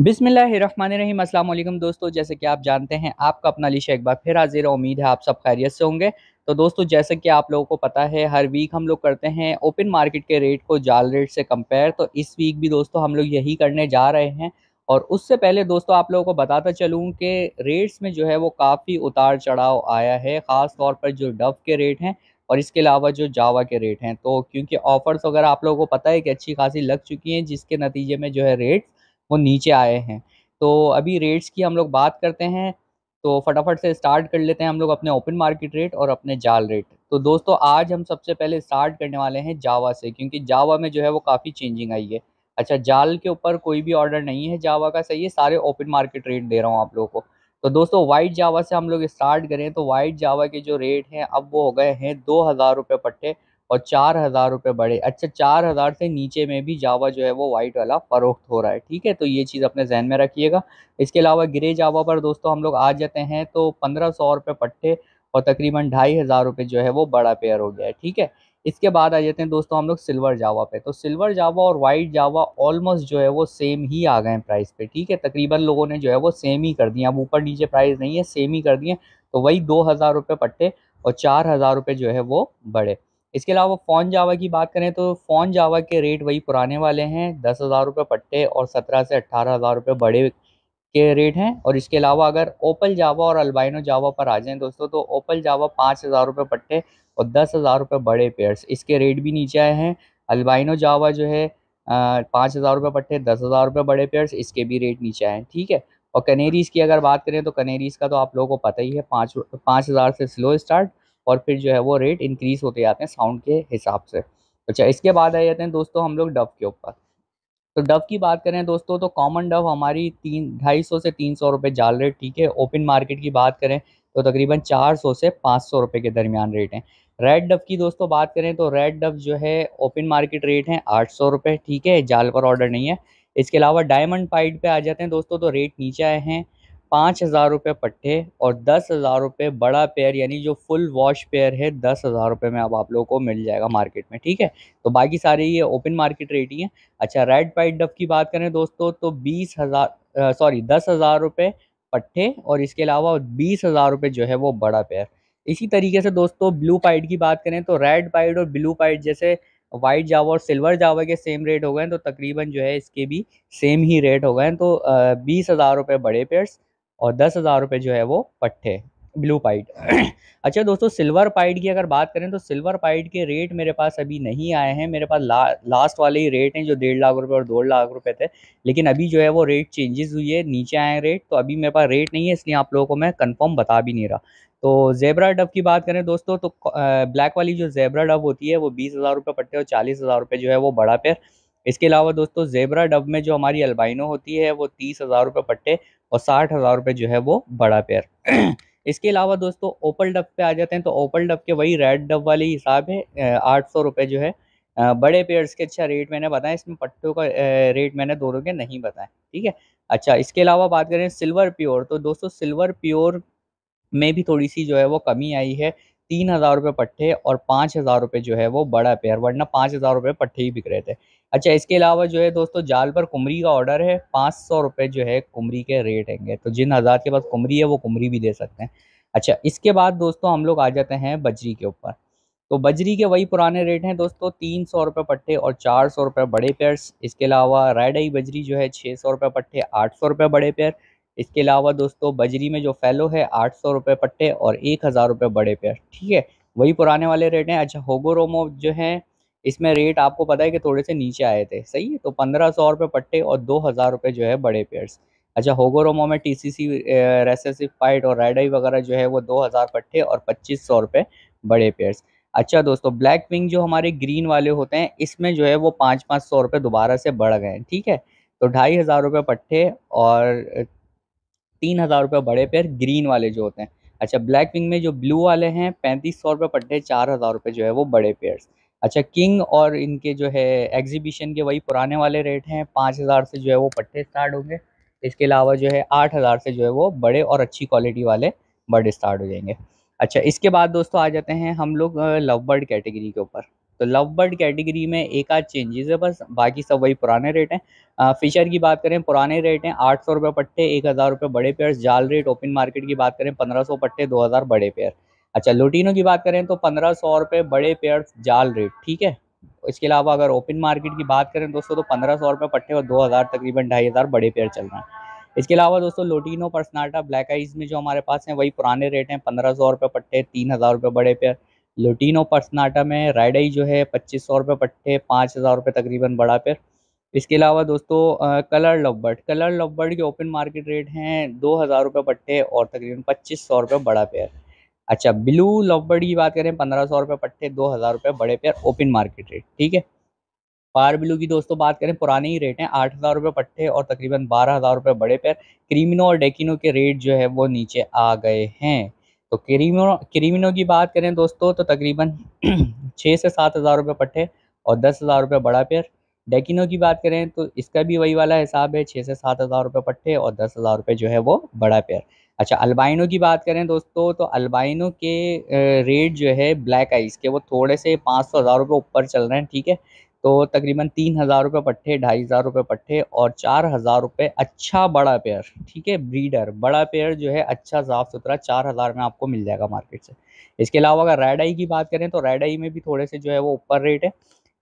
बिसमीम अल्लाम दोस्तों जैसे कि आप जानते हैं आपका अपना लिशा एक बार फिर हाजिर उम्मीद है आप सब खैरियत से होंगे तो दोस्तों जैसे कि आप लोगों को पता है हर वीक हम लोग करते हैं ओपन मार्केट के रेट को जाल रेट से कंपेयर तो इस वीक भी दोस्तों हम लोग यही करने जा रहे हैं और उससे पहले दोस्तों आप लोगों को बताता चलूँ कि रेट्स में जो है वो काफ़ी उतार चढ़ाव आया है ख़ास तौर पर जो डव के रेट हैं और इसके अलावा जो जावा के रेट हैं तो क्योंकि ऑफ़र्स वगैरह आप लोगों को पता है कि अच्छी खासी लग चुकी हैं जिसके नतीजे में जो है रेट्स वो नीचे आए हैं तो अभी रेट्स की हम लोग बात करते हैं तो फटाफट से स्टार्ट कर लेते हैं हम लोग अपने ओपन मार्केट रेट और अपने जाल रेट तो दोस्तों आज हम सबसे पहले स्टार्ट करने वाले हैं जावा से क्योंकि जावा में जो है वो काफ़ी चेंजिंग आई है अच्छा जाल के ऊपर कोई भी ऑर्डर नहीं है जावा का सही है सारे ओपन मार्केट रेट दे रहा हूँ आप लोगों को तो दोस्तों वाइट जावा से हम लोग स्टार्ट करें तो वाइट जावा के जो रेट हैं अब वो हो गए हैं दो हज़ार रुपये पट्टे और चार हज़ार रुपये बढ़े अच्छा चार हज़ार से नीचे में भी जावा जो है वो वाइट वाला फ़रोख्त हो रहा है ठीक है तो ये चीज़ अपने जहन में रखिएगा इसके अलावा ग्रे जावा पर दोस्तों हम लोग आ जाते हैं तो पंद्रह सौ रुपये पट्टे और तकरीबन ढाई हज़ार रुपये जो है वो बड़ा पेयर हो गया है ठीक है इसके बाद आ जाते हैं दोस्तों हम लोग सिल्वर जावा पे तो सिल्वर जावा और वाइट जावा ऑलमोस्ट जो है वो सेम ही आ गए हैं प्राइस पे ठीक है तकरीबन लोगों ने जो है वो सेम ही कर दिया अब ऊपर नीचे प्राइस नहीं है सेम ही कर दिए तो वही दो हज़ार रुपये पट्टे और चार हज़ार रुपये जो है वो बढ़े इसके अलावा फ़ोन जावा की बात करें तो फ़ोन जावा के रेट वही पुराने वाले हैं दस हज़ार रुपये पट्टे और सत्रह से अट्ठारह हज़ार रुपये बड़े के रेट हैं और इसके अलावा अगर ओपल जावा और अल्बाइनो जावा पर आ जाएँ दोस्तों तो ओपल जावा पाँच हज़ार रुपये पट्टे और दस हज़ार रुपये बड़े पेयर्स इसके रेट भी नीचे आए हैं अल्बाइनो जावा जो है पाँच हज़ार रुपये पट्टे दस हज़ार रुपये बड़े पेयर्स इसके भी रेट नीचे आए हैं ठीक है और कनेरीज़ की अगर बात करें तो कनेरीज़ का तो आप लोगों को पता ही है पाँच पाँच हज़ार से स्लो स्टार्ट और फिर जो है वो रेट इंक्रीज़ होते जाते हैं साउंड के हिसाब से अच्छा इसके बाद आ जाते हैं दोस्तों हम लोग डब के ऊपर तो डव की बात करें दोस्तों तो कॉमन डव हमारी तीन ढाई सौ से तीन सौ रुपये जाल रेट ठीक है ओपन मार्केट की बात करें तो तकरीबन चार सौ से पाँच सौ रुपये के दरमियान रेट हैं रेड डव की दोस्तों बात करें तो रेड डव जो है ओपन मार्केट रेट है आठ सौ रुपये ठीक है जाल पर ऑर्डर नहीं है इसके अलावा डायमंड पाइड पे आ जाते हैं दोस्तों तो रेट नीचे आए हैं पाँच हज़ार रुपये पट्टे और दस हज़ार रुपये बड़ा पेयर यानी जो फुल वॉश पेयर है दस हज़ार रुपये में अब आप लोगों को मिल जाएगा मार्केट में ठीक है तो बाकी सारे ये ओपन मार्केट रेट ही हैं अच्छा रेड वाइट डब की बात करें दोस्तों तो बीस हज़ार सॉरी दस हज़ार रुपये पट्टे और इसके अलावा बीस हज़ार रुपये जो है वो बड़ा पेयर इसी तरीके से दोस्तों ब्लू पाइड की बात करें तो रेड पाइड और ब्लू पाइड जैसे वाइट जावा और सिल्वर जावा के सेम रेट हो गए हैं तो तकरीबन जो है इसके भी सेम ही रेट हो गए हैं तो बीस हज़ार रुपये बड़े पेयर्स और दस हज़ार रुपये जो है वो पट्टे ब्लू पाइड अच्छा दोस्तों सिल्वर पाइड की अगर बात करें तो सिल्वर पाइड के रेट मेरे पास अभी नहीं आए हैं मेरे पास ला, लास्ट वाले ही रेट हैं जो डेढ़ लाख रुपए और दो लाख रुपए थे लेकिन अभी जो है वो रेट चेंजेस हुई है नीचे आए हैं रेट तो अभी मेरे पास रेट नहीं है इसलिए आप लोगों को मैं कंफर्म बता भी नहीं रहा तो जेबरा डब की बात करें दोस्तों तो ब्लैक वाली जो जेबरा डब होती है वो बीस हज़ार रुपये पट्टे और चालीस हज़ार रुपये जो है वो बड़ा पेयर इसके अलावा दोस्तों जेबरा डब में जो हमारी अल्बाइनो होती है वो तीस हज़ार रुपये पट्टे और साठ हज़ार रुपये जो है वो बड़ा पेयर इसके अलावा दोस्तों ओपल डब पे आ जाते हैं तो ओपल डब के वही रेड डब वाले हिसाब है आठ सौ रुपये जो है बड़े पेयर्स के अच्छा रेट मैंने बताया इसमें पट्टों का रेट मैंने दोनों के नहीं बताए ठीक है अच्छा इसके अलावा बात करें सिल्वर प्योर तो दोस्तों सिल्वर प्योर में भी थोड़ी सी जो है वो कमी आई है तीन हज़ार रुपये पट्टे और पाँच हज़ार रुपये जो है वो बड़ा पेयर वरना पाँच हज़ार रुपये पट्टे ही बिक रहे थे अच्छा इसके अलावा जो है दोस्तों जाल पर कुमरी का ऑर्डर है पाँच सौ रुपये जो है कुमरी के रेट हैंगे तो जिन हज़ार के पास कुमरी है वो कुमरी भी दे सकते हैं अच्छा इसके बाद दोस्तों हम लोग आ जाते हैं बजरी के ऊपर तो बजरी के वही पुराने रेट हैं दोस्तों तीन सौ रुपये पट्टे और चार सौ रुपये बड़े पेयर इसके अलावा रेड आई बजरी जो है छः सौ रुपये पट्टे आठ सौ रुपये बड़े पेयर इसके अलावा दोस्तों बजरी में जो फैलो है आठ सौ रुपये पट्टे और एक हज़ार रुपये बड़े पेयर ठीक है वही पुराने वाले रेट हैं अच्छा होगोरोमो जो है इसमें रेट आपको पता है कि थोड़े से नीचे आए थे सही है तो पंद्रह सौ रुपये पट्टे और दो हज़ार रुपये जो है बड़े पेयर्स अच्छा होगोरोमो में टी सी सी फाइट और राइडाई वगैरह जो है वो दो हज़ार पट्टे और पच्चीस सौ रुपये बड़े पेयर्स अच्छा दोस्तों ब्लैक विंग जो हमारे ग्रीन वाले होते हैं इसमें जो है वो पाँच पाँच सौ रुपये दोबारा से बढ़ गए ठीक है तो ढाई हज़ार रुपये पट्टे और तीन हज़ार रुपये बड़े पेयर ग्रीन वाले जो होते हैं अच्छा ब्लैक विंग में जो ब्लू वाले हैं पैंतीस सौ रुपये पट्टे चार हज़ार रुपये जो है वो बड़े पेयर्स अच्छा किंग और इनके जो है एग्जीबिशन के वही पुराने वाले रेट हैं पाँच हज़ार से जो है वो पट्टे स्टार्ट होंगे इसके अलावा जो है आठ हज़ार से जो है वो बड़े और अच्छी क्वालिटी वाले बर्ड स्टार्ट हो जाएंगे अच्छा इसके बाद दोस्तों आ जाते हैं हम लोग लव बर्ड कैटेगरी के ऊपर तो लव बर्ड कैटेगरी में एक आध चेंजेस है बस बाकी सब वही पुराने रेट हैं फिशर की बात करें पुराने रेट हैं आठ सौ रुपये पट्टे एक हज़ार रुपये बड़े पेयर जाल रेट ओपन मार्केट की बात करें पंद्रह सौ पट्टे दो हज़ार बड़े पेयर अच्छा लोटिनो की बात करें तो पंद्रह सौ रुपये बड़े पेयर जाल रेट ठीक है इसके अलावा अगर ओपन मार्केट की बात करें दोस्तों तो पंद्रह सौ रुपये पट्टे और दो हज़ार तकरीबन ढाई हज़ार बड़े पेयर चल रहे हैं इसके अलावा दोस्तों लोटिनो पर्सनाटा ब्लैक आइज में जो हमारे पास हैं वही पुराने रेट हैं पंद्रह सौ रुपये पट्टे तीन हज़ार रुपये बड़े पेयर लोटिनो पर्सनाटा में राइड आई जो है पच्चीस सौ रुपये पट्टे पाँच हज़ार रुपये तकरीबन बड़ा पेयर इसके अलावा दोस्तों कलर लवबर्ड कलर लवबर्ड के ओपन मार्केट रेट हैं दो हज़ार रुपये पट्टे और तकरीबन पच्चीस सौ रुपये बड़ा पेयर अच्छा ब्लू लवबर्ड की बात करें पंद्रह सौ रुपये पट्टे दो हज़ार रुपये बड़े पेयर ओपन मार्केट रेट ठीक है पार ब्लू की दोस्तों बात करें पुराने ही रेट हैं आठ हज़ार रुपये पट्टे और तकरीबन बारह हज़ार रुपये बड़े पेयर क्रीमिनो और डेकिनो के रेट जो है वो नीचे आ गए हैं तो क्रीमिनो क्रीमिनो की बात करें दोस्तों तो तकरीबन छः से सात हज़ार रुपये पट्टे और दस हज़ार रुपये बड़ा पेयर डेकिनो की बात करें तो इसका भी वही वाला हिसाब है छः से सात हज़ार रुपये पट्टे और दस हज़ार रुपये जो है वो बड़ा पेयर अच्छा अल्बाइनो की बात करें दोस्तों तो अल्बाइनो के रेट जो है ब्लैक आइस के वो थोड़े से पाँच सौ हज़ार रुपये ऊपर चल रहे हैं ठीक है तो तकरीबन तीन हज़ार रुपये पट्टे ढाई हज़ार रुपये पट्टे और चार हज़ार रुपये अच्छा बड़ा पेयर ठीक है ब्रीडर बड़ा पेयर जो है अच्छा साफ़ सुथरा चार हज़ार में आपको मिल जाएगा मार्केट से इसके अलावा अगर आई की बात करें तो रेडाई में भी थोड़े से जो है वो ऊपर रेट है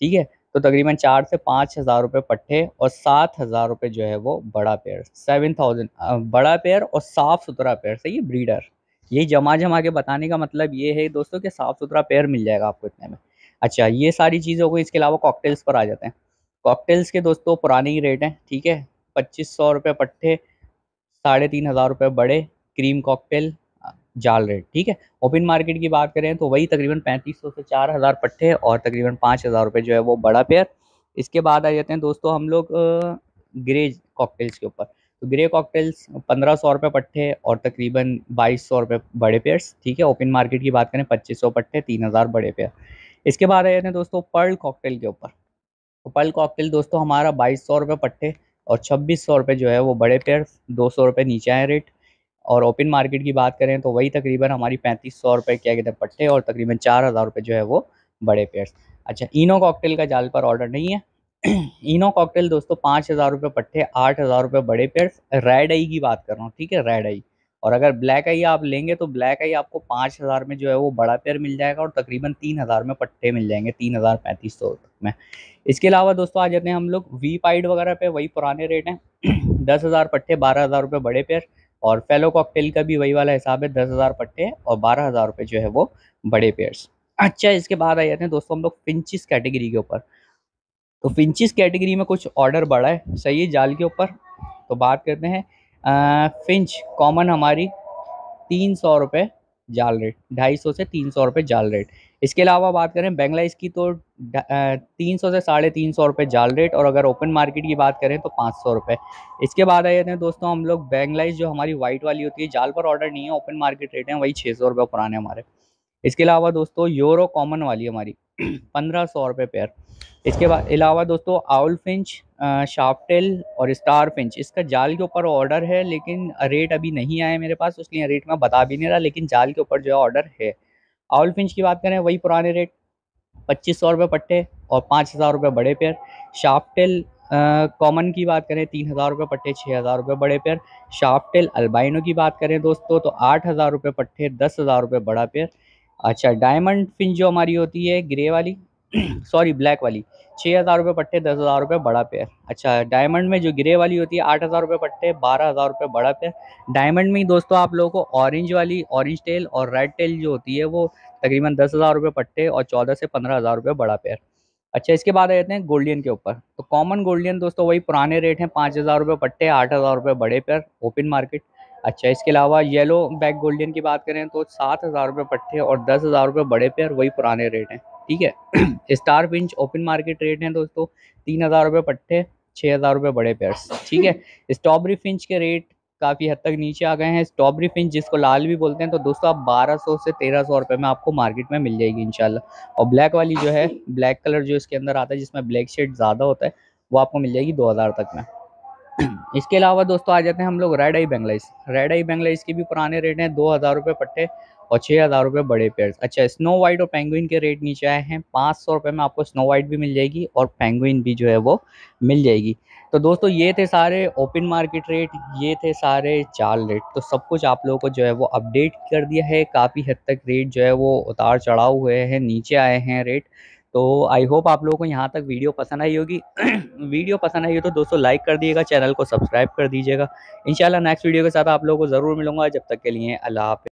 ठीक है तो तकरीबन चार से पाँच हज़ार रुपये पट्टे और सात हज़ार रुपये जो है वो बड़ा पेयर सेवन थाउजेंड बड़ा पेयर और साफ़ सुथरा पेयर सही ब्रीडर यही जमा जमा के बताने का मतलब ये है दोस्तों कि साफ़ सुथरा पेयर मिल जाएगा आपको इतने में अच्छा ये सारी चीज़ों को इसके अलावा कॉकटेल्स पर आ जाते हैं कॉकटेल्स के दोस्तों पुराने ही रेट हैं ठीक है पच्चीस सौ रुपये पट्टे साढ़े तीन हज़ार रुपये बड़े क्रीम कॉकटेल जाल रेट ठीक है ओपन मार्केट की बात करें तो वही तकरीबन पैंतीस सौ से चार हज़ार पट्टे और तकरीबन पाँच हज़ार रुपये जो है वो बड़ा पेयर इसके बाद आ जाते हैं दोस्तों हम लोग ग्रे कॉकटेल्स के ऊपर तो ग्रे कॉकटेल्स पंद्रह सौ रुपये पट्टे और तकरीबन बाईस सौ रुपये बड़े पेयर्स ठीक है ओपन मार्केट की बात करें पच्चीस सौ पट्टे तीन हज़ार बड़े पेयर इसके बाद आ जाते हैं दोस्तों पर्ल कॉकटेल के ऊपर तो पर्ल कॉकटेल दोस्तों हमारा बाईस सौ रुपये पट्टे और छब्बीस सौ रुपये जो है वो बड़े पेयर दो सौ रुपये नीचे आए रेट और ओपन मार्केट की बात करें तो वही तकरीबन हमारी पैंतीस सौ रुपये क्या कहते हैं पट्टे और तकरीबन चार हज़ार रुपये जो है वो बड़े पेयर्स अच्छा इनो कॉकटेल का जाल पर ऑर्डर नहीं है इनो कॉकटेल दोस्तों पाँच हज़ार रुपये पट्टे आठ हज़ार रुपये बड़े पेयर्स रेड आई की बात कर रहा हूँ ठीक है रेड आई और अगर ब्लैक आई आप लेंगे तो ब्लैक आई आपको पाँच हज़ार में जो है वो बड़ा पेयर मिल जाएगा और तकरीबन तीन हज़ार में पट्टे मिल जाएंगे तीन हज़ार पैंतीस सौ में इसके अलावा दोस्तों आ जाते हैं हम लोग वी पाइड वगैरह पे वही पुराने रेट हैं दस हज़ार पट्टे बारह हज़ार रुपये बड़े पेयर और फेलो कॉकटेल का भी वही वाला हिसाब है दस हज़ार पट्टे और बारह हज़ार रुपये जो है वो बड़े पेयर्स अच्छा इसके बाद आ जाते हैं दोस्तों हम लोग फिंचिस कैटेगरी के ऊपर तो फिंचिस कैटेगरी में कुछ ऑर्डर बढ़ा है सही है जाल के ऊपर तो बात करते हैं आ, फिंच कॉमन हमारी तीन सौ रुपये जाल रेट ढाई सौ से तीन सौ रुपये जाल रेट इसके अलावा बात करें बैंगलाइस की तो तीन सौ से साढ़े तीन सौ रुपये जाल रेट और अगर ओपन मार्केट की बात करें तो पाँच सौ रुपये इसके बाद आ जाते हैं दोस्तों हम लोग बैंगलाइस जो हमारी वाइट वाली होती है जाल पर ऑर्डर नहीं है ओपन मार्केट रेट है वही छः सौ रुपये पुराने हमारे इसके अलावा दोस्तों यूरो कॉमन वाली हमारी पंद्रह सौ रुपये पेयर इसके बाद अलावा दोस्तों आउल फिंच शार्पटेल और स्टार फिंच इसका जाल के ऊपर ऑर्डर है लेकिन रेट अभी नहीं आया मेरे पास उसके लिए रेट मैं बता भी नहीं रहा लेकिन जाल के ऊपर जो है ऑर्डर है आउल पिंच की बात करें वही पुराने रेट पच्चीस सौ रुपये पट्टे और पाँच हज़ार रुपये बड़े पेयर शार्पटेल कॉमन की बात करें तीन हज़ार रुपये पट्टे छः हज़ार रुपये बड़े पेयर शार्पटेल अल्बाइनो की बात करें दोस्तों तो आठ हज़ार रुपये पट्टे दस हज़ार रुपये बड़ा पेयर अच्छा डायमंड फिंच जो हमारी होती है ग्रे वाली सॉरी ब्लैक वाली छः हज़ार रुपये पट्टे दस हज़ार रुपये बड़ा पेयर अच्छा डायमंड में जो ग्रे वाली होती है आठ हज़ार रुपये पट्टे बारह हज़ार रुपये बड़ा पेयर डायमंड में ही दोस्तों आप लोगों को ऑरेंज वाली ऑरेंज टेल और रेड टेल जो होती है वो तकरीबन दस हज़ार रुपये पट्टे और चौदह से पंद्रह हज़ार रुपये बड़ा पेयर अच्छा इसके बाद आ जाते हैं गोल्डियन के ऊपर तो कॉमन गोल्डियन दोस्तों वही पुराने रेट हैं पाँच हज़ार रुपये पट्टे आठ हज़ार रुपये बड़े पेयर ओपन मार्केट अच्छा इसके अलावा येलो बैक गोल्डियन की बात करें तो सात हज़ार रुपये पट्टे और दस हज़ार रुपये बड़े पेयर वही पुराने रेट हैं ठीक है star finch open market rate है दोस्तों तीन हज़ार रुपये पट्टे छः हज़ार रुपये बड़े पेयर्स ठीक है स्ट्रॉबेरी फिंच के रेट काफ़ी हद तक नीचे आ गए हैं स्ट्रॉबेरी फिंच जिसको लाल भी बोलते हैं तो दोस्तों आप 1200 से 1300 रुपए में आपको मार्केट में मिल जाएगी इंशाल्लाह और ब्लैक वाली जो है ब्लैक कलर जो इसके अंदर आता है जिसमें ब्लैक शेड ज़्यादा होता है वो आपको मिल जाएगी हज़ार तक में इसके अलावा दोस्तों आ जाते हैं हम लोग रेड आई बैंगलाइस रेड आई बैंगलाइस के भी पुराने रेट हैं दो हज़ार रुपये पट्टे और छः हज़ार रुपये बड़े पेयर्स अच्छा स्नो वाइट और पेंगुइन के रेट नीचे आए हैं पाँच सौ रुपये में आपको स्नो वाइट भी मिल जाएगी और पेंगुइन भी जो है वो मिल जाएगी तो दोस्तों ये थे सारे ओपन मार्केट रेट ये थे सारे चार रेट तो सब कुछ आप लोगों को जो है वो अपडेट कर दिया है काफ़ी हद तक रेट जो है वो उतार चढ़ाव हुए हैं नीचे आए हैं रेट तो आई होप आप लोगों को यहाँ तक वीडियो पसंद आई होगी वीडियो पसंद आई हो तो दोस्तों लाइक कर दिएगा चैनल को सब्सक्राइब कर दीजिएगा इंशाल्लाह नेक्स्ट वीडियो के साथ आप लोगों को ज़रूर मिलूंगा जब तक के लिए अल्लाह हाफि